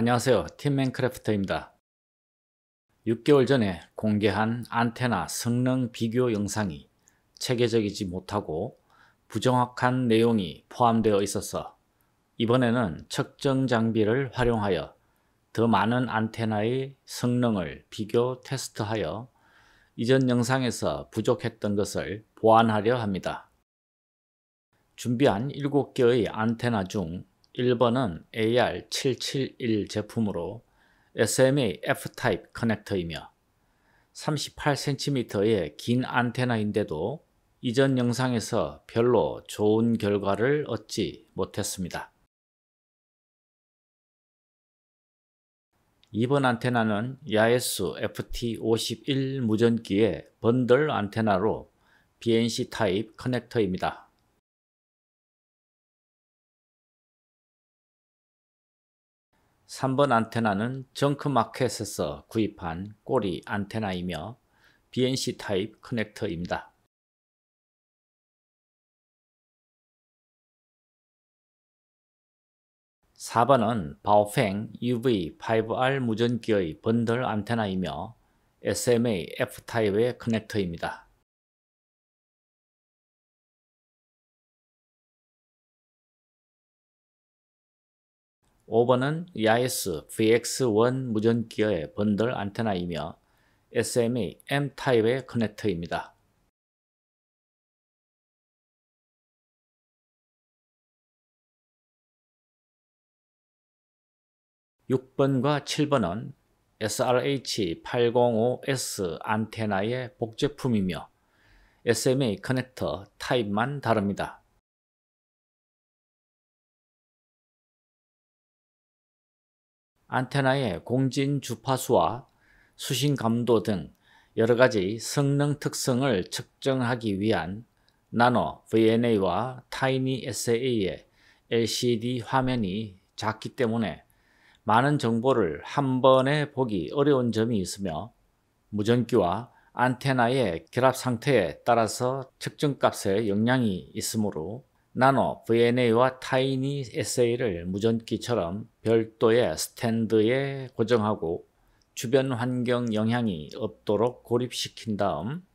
안녕하세요. 팀맨크래프터입니다. 6개월 전에 공개한 안테나 성능 비교 영상이 체계적이지 못하고 부정확한 내용이 포함되어 있어서 이번에는 측정 장비를 활용하여 더 많은 안테나의 성능을 비교 테스트하여 이전 영상에서 부족했던 것을 보완하려 합니다. 준비한 7개의 안테나 중 1번은 AR771 제품으로 SMA f t y p e 커넥터이며 38cm의 긴 안테나인데도 이전 영상에서 별로 좋은 결과를 얻지 못했습니다. 이번 안테나는 야에수 FT51 무전기의 번들 안테나로 BNC 타입 커넥터입니다. 3번 안테나는 정크마켓에서 구입한 꼬리 안테나이며 BNC 타입 커넥터입니다. (4번은) 바오팽 UV5R 무전기의 번들 안테나이며 SMA F타입의 커넥터입니다. 5번은 EIS VX1 무전기어의 번들 안테나이며 SMA M-타입의 커넥터입니다. (6번과 7번은) SRH805S 안테나의 복제품이며 SMA 커넥터 타입만 다릅니다. 안테나의 공진 주파수와 수신 감도 등 여러 가지 성능 특성을 측정하기 위한 나노 VNA와 타이니 SA의 LCD 화면이 작기 때문에 많은 정보를 한 번에 보기 어려운 점이 있으며 무전기와 안테나의 결합 상태에 따라서 측정값에 영향이 있으므로 나노 VNA와 타이니 SA를 무전기처럼 별도의 스탠드에 고정하고 주변 환경 영향이 없도록 고립시킨 다음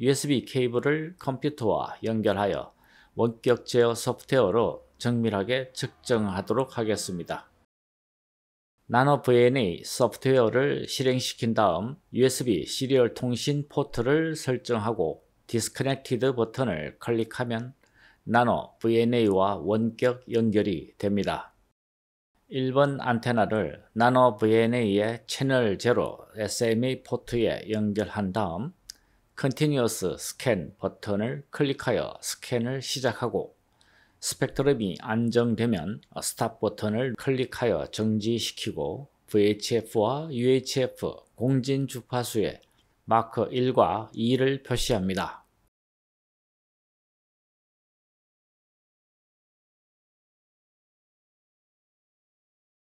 USB 케이블을 컴퓨터와 연결하여 원격 제어 소프트웨어로 정밀하게 측정하도록 하겠습니다. 나노 VNA 소프트웨어를 실행시킨 다음 USB 시리얼 통신 포트를 설정하고 디스커넥티드 버튼을 클릭하면 나노 VNA와 원격 연결이 됩니다. 1번 안테나를 나노 VNA의 채널 제로 SMA 포트에 연결한 다음 컨티뉴어스 스캔 버튼을 클릭하여 스캔을 시작하고 스펙트럼이 안정되면 스탑 버튼을 클릭하여 정지시키고 VHF와 UHF 공진 주파수에 마크 1과 2를 표시합니다.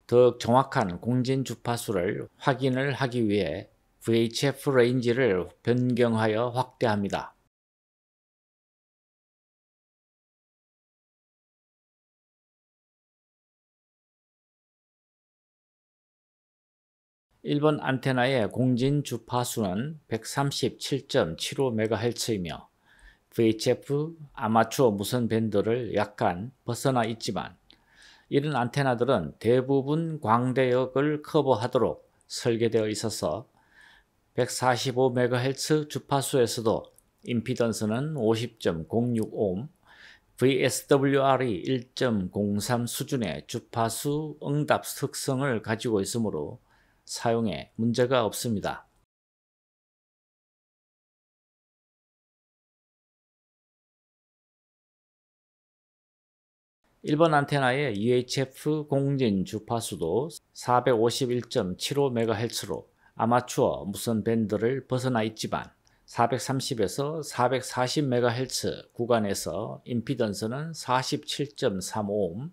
더 정확한 공진 주파수를 확인을 하기 위해 VHF 레인지를 변경하여 확대합니다. 일본 안테나의 공진 주파수는 137.75MHz이며 VHF 아마추어 무선 밴드를 약간 벗어나 있지만 이런 안테나들은 대부분 광대역을 커버하도록 설계되어 있어서 145MHz 주파수에서도 임피던스는 50.06옴, VSWR이 1.03 수준의 주파수 응답 특성을 가지고 있으므로 사용에 문제가 없습니다. 1번 안테나의 UHF 공진 주파수도 451.75MHz로 아마추어 무선 밴드를 벗어나 있지만 430에서 440MHz 구간에서 임피던스는 47.35옴,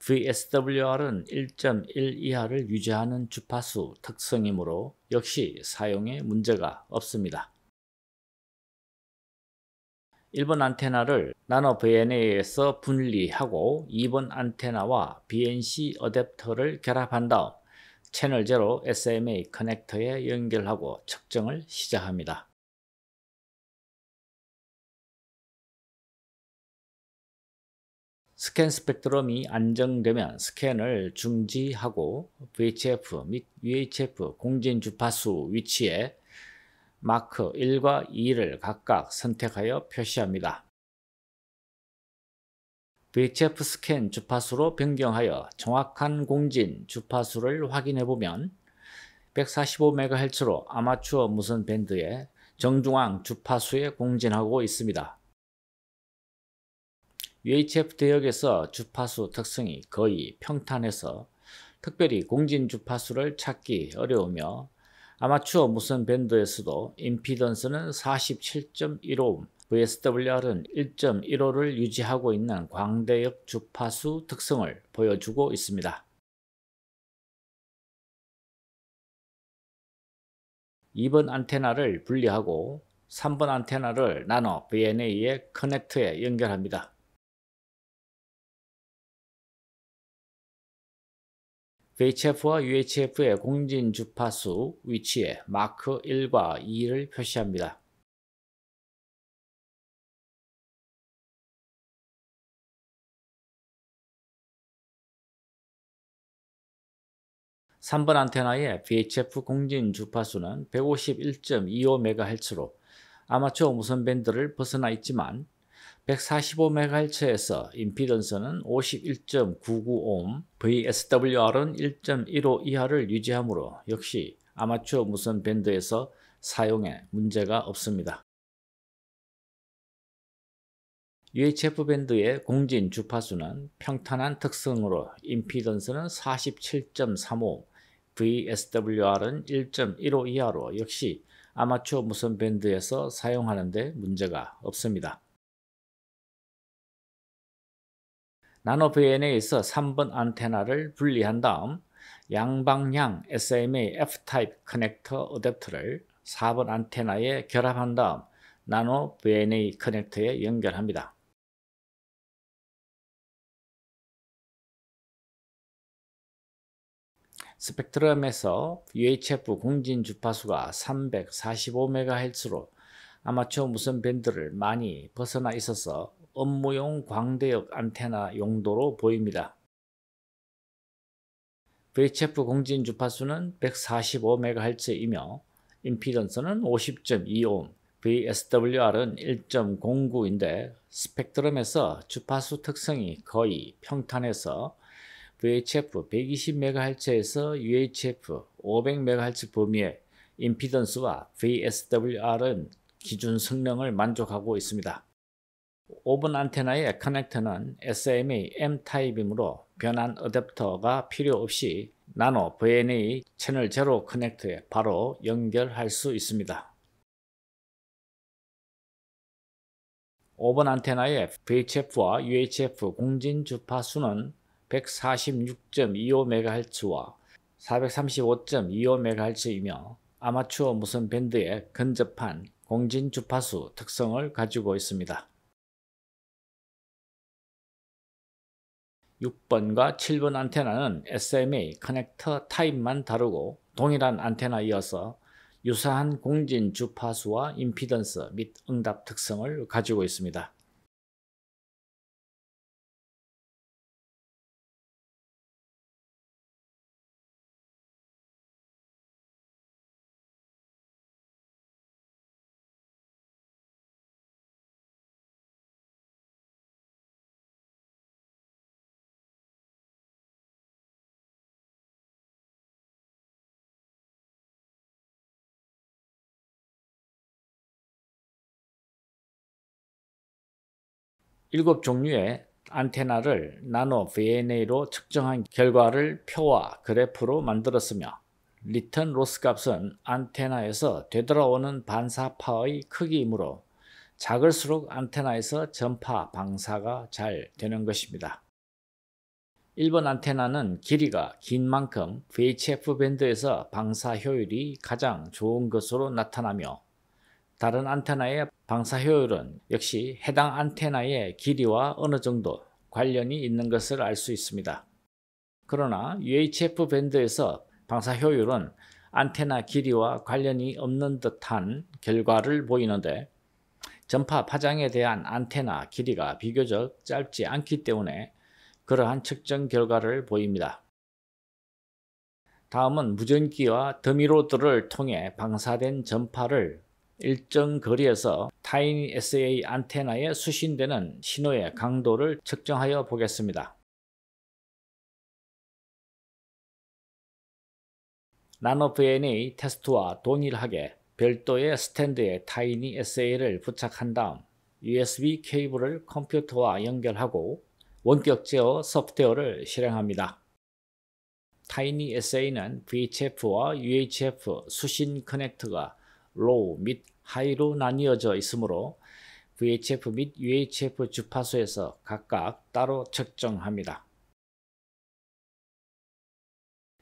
VSWR은 1.1 이하를 유지하는 주파수 특성이므로 역시 사용에 문제가 없습니다. 1번 안테나를 나노 VNA에서 분리하고 2번 안테나와 BNC 어댑터를 결합한 다음 채널 제로 SMA 커넥터에 연결하고 측정을 시작합니다. 스캔 스펙트럼이 안정되면 스캔을 중지하고 VHF 및 UHF 공진 주파수 위치에 마크 1과 2를 각각 선택하여 표시합니다. VHF 스캔 주파수로 변경하여 정확한 공진 주파수를 확인해 보면 145MHz로 아마추어 무선 밴드의 정중앙 주파수에 공진하고 있습니다. UHF 대역에서 주파수 특성이 거의 평탄해서 특별히 공진 주파수를 찾기 어려우며 아마추어 무선 밴드에서도 임피던스는 47.15옴, VSWR은 1.15를 유지하고 있는 광대역 주파수 특성을 보여주고 있습니다. 2번 안테나를 분리하고 3번 안테나를 나노 VNA의 커넥터에 연결합니다. VHF와 UHF의 공진 주파수 위치에 마크 1과 2를 표시합니다. 3번 안테나의 VHF 공진 주파수는 151.25MHz로 아마추어 무선 밴드를 벗어나 있지만 145MHz에서 임피던스는 51.99옴, VSWR은 1.15 이하를 유지하므로 역시 아마추어 무선 밴드에서 사용해 문제가 없습니다. UHF 밴드의 공진 주파수는 평탄한 특성으로 임피던스는 47.35, VSWR은 1.15 이하로 역시 아마추어 무선 밴드에서 사용하는데 문제가 없습니다. 나노 VNA에서 3번 안테나를 분리한 다음 양방향 SMA F-타입 커넥터 어댑터를 4번 안테나에 결합한 다음 나노 VNA 커넥터에 연결합니다. 스펙트럼에서 UHF 공진 주파수가 345MHz로 아마추어 무선 밴드를 많이 벗어나 있어서 업무용 광대역 안테나 용도로 보입니다. VHF 공진 주파수는 145MHz이며 임피던스는 50.2옴, VSWR은 1.09인데 스펙트럼에서 주파수 특성이 거의 평탄해서 VHF 120MHz에서 UHF 500MHz 범위의 임피던스와 VSWR은 기준 성능을 만족하고 있습니다. 오븐 안테나의 커넥터는 SM의 M타입이므로 변환 어댑터가 필요 없이 나노 VNA 채널 제로 커넥터에 바로 연결할 수 있습니다. 오븐 안테나의 VHF와 UHF 공진 주파수는 146.25MHz와 435.25MHz이며 아마추어 무선 밴드에 근접한 공진 주파수 특성을 가지고 있습니다. 6번과 7번 안테나는 SMA 커넥터 타입만 다르고 동일한 안테나이어서 유사한 공진 주파수와 임피던스 및 응답 특성을 가지고 있습니다. 일곱 종류의 안테나를 나노 VNA로 측정한 결과를 표와 그래프로 만들었으며 리턴 로스 값은 안테나에서 되돌아오는 반사파의 크기이므로 작을수록 안테나에서 전파 방사가 잘 되는 것입니다. 1번 안테나는 길이가 긴 만큼 VHF 밴드에서 방사 효율이 가장 좋은 것으로 나타나며 다른 안테나의 방사 효율은 역시 해당 안테나의 길이와 어느 정도 관련이 있는 것을 알 수 있습니다. 그러나 UHF 밴드에서 방사 효율은 안테나 길이와 관련이 없는 듯한 결과를 보이는데 전파 파장에 대한 안테나 길이가 비교적 짧지 않기 때문에 그러한 측정 결과를 보입니다. 다음은 무전기와 더미로드를 통해 방사된 전파를 일정 거리에서 타인 SA 안테나에 수신되는 신호의 강도를 측정하여 보겠습니다. 나노VNA 테스트와 동일하게 별도의 스탠드에 타이니 SA를 부착한 다음 USB 케이블을 컴퓨터와 연결하고 원격 제어 소프트웨어를 실행합니다. 타이니 SA는 VHF와 UHF 수신 커넥터가 로우 및 하이로 나뉘어져 있으므로 VHF 및 UHF 주파수에서 각각 따로 측정합니다.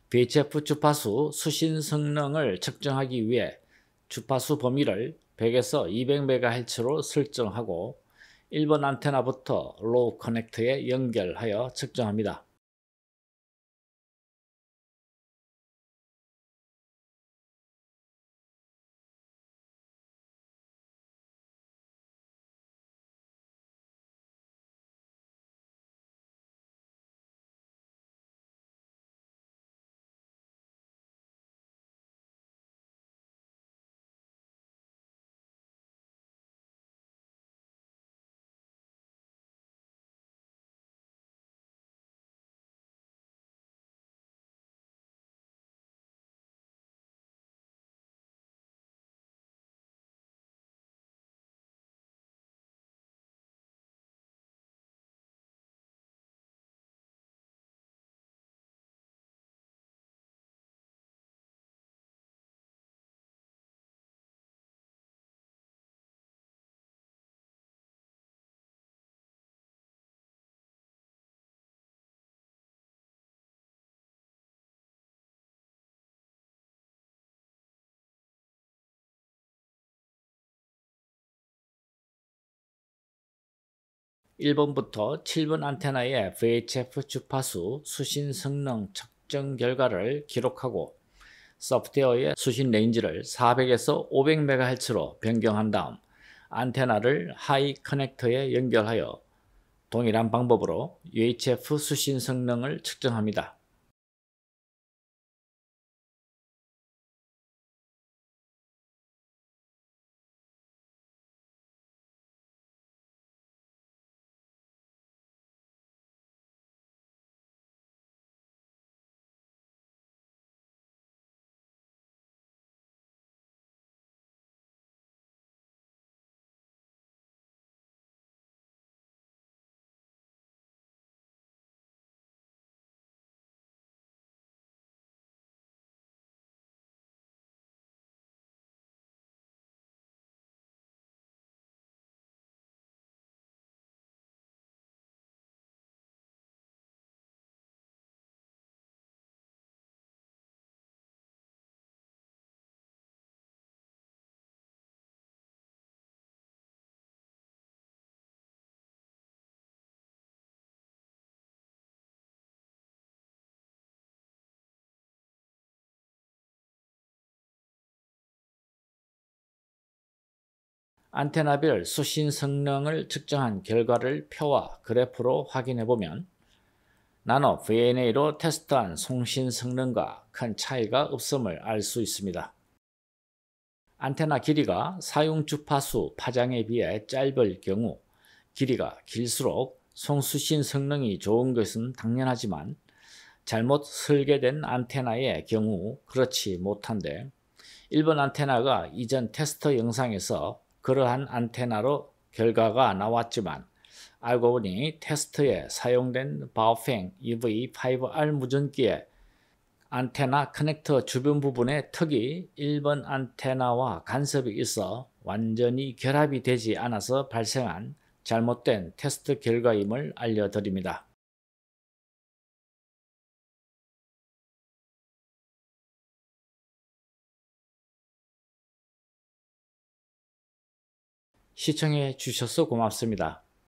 VHF 주파수 수신 성능을 측정하기 위해 주파수 범위를 100에서 200MHz로 설정하고 1번 안테나부터 로우 커넥터에 연결하여 측정합니다. 1번부터 7번 안테나의 VHF 주파수 수신 성능 측정 결과를 기록하고 소프트웨어의 수신 레인지를 400에서 500MHz로 변경한 다음 안테나를 하이 커넥터에 연결하여 동일한 방법으로 UHF 수신 성능을 측정합니다. 안테나별 수신 성능을 측정한 결과를 표와 그래프로 확인해 보면 나노 VNA로 테스트한 송신 성능과 큰 차이가 없음을 알 수 있습니다. 안테나 길이가 사용 주파수 파장에 비해 짧을 경우 길이가 길수록 송수신 성능이 좋은 것은 당연하지만 잘못 설계된 안테나의 경우 그렇지 못한데 1번 안테나가 이전 테스트 영상에서 그러한 안테나로 결과가 나왔지만 알고 보니 테스트에 사용된 바오팽 EV5R 무전기에 안테나 커넥터 주변 부분에 턱이 1번 안테나와 간섭이 있어 완전히 결합이 되지 않아서 발생한 잘못된 테스트 결과임을 알려드립니다. 시청해 주셔서 고맙습니다.